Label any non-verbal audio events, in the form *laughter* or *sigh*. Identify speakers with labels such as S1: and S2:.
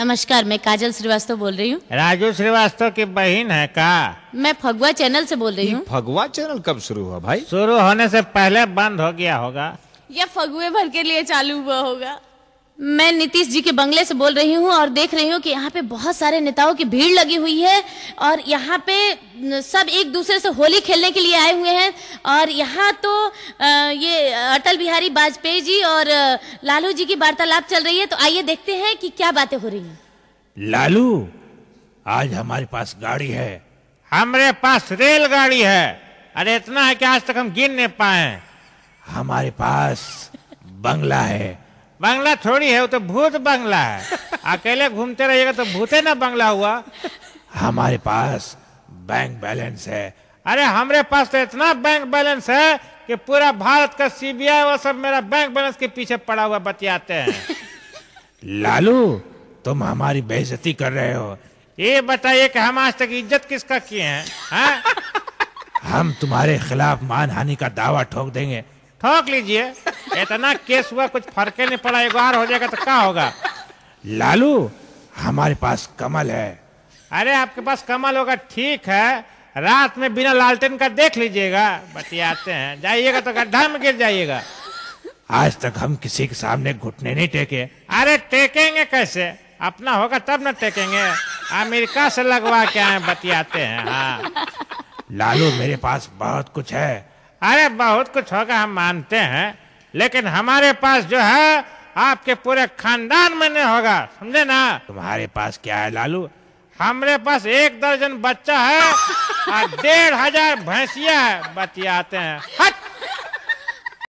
S1: नमस्कार मैं काजल श्रीवास्तव बोल रही हूँ
S2: राजू श्रीवास्तव की बहन है का
S1: मैं फगुआ चैनल से बोल रही हूँ
S2: फगुआ चैनल कब शुरू हुआ भाई शुरू होने से पहले बंद हो गया होगा
S1: या फगुए भर के लिए चालू हुआ होगा मैं नीतीश जी के बंगले से बोल रही हूँ और देख रही हूँ कि यहाँ पे बहुत सारे नेताओं की भीड़ लगी हुई है और यहाँ पे सब एक दूसरे से होली खेलने के लिए आए हुए हैं और यहाँ तो ये अटल बिहारी वाजपेयी जी और लालू जी की वार्तालाप चल रही है तो आइए देखते हैं कि क्या बातें हो रही हैं
S2: लालू आज हमारे पास गाड़ी है हमारे पास रेलगाड़ी है अरे इतना है कि आज तक हम गिन नहीं पाए हमारे पास बंगला है बांग्ला थोड़ी है वो तो भूत बांग्ला है *laughs* अकेले घूमते रहिएगा तो भूते ना बांग्ला हुआ हमारे पास बैंक बैलेंस है अरे हमारे पास तो इतना बैंक बैलेंस है कि पूरा भारत का सीबीआई वो सब मेरा बैंक बैलेंस के पीछे पड़ा हुआ बतियाते हैं
S3: *laughs* लालू तुम हमारी बेइज्जती कर रहे हो
S2: ये बताइए कि हम आज तक इज्जत किसका किए हैं है?
S3: *laughs* हम तुम्हारे खिलाफ मानहानि का दावा ठोक देंगे
S2: ठोक लीजिए इतना केस हुआ कुछ फर्के नहीं पड़ा एक बार हो जाएगा तो क्या होगा
S3: लालू हमारे पास कमल है
S2: अरे आपके पास कमल होगा ठीक है रात में बिना लालटेन का देख लीजिएगा बतियाते हैं जाइएगा तो गड्ढा में गिर जाइएगा
S3: आज तक हम किसी के सामने घुटने नहीं टेके
S2: अरे टेकेंगे कैसे अपना होगा तब ना टेकेंगे अमेरिका से लगवा के आए बतियाते हैं हाँ
S3: लालू मेरे पास बहुत कुछ है
S2: अरे बहुत कुछ होगा हम मानते हैं लेकिन हमारे पास जो है आपके पूरे खानदान में नहीं होगा समझे ना तुम्हारे पास क्या है लालू हमारे पास एक दर्जन बच्चा है और डेढ़ हजार भैंसिया है बतियाते हैं हट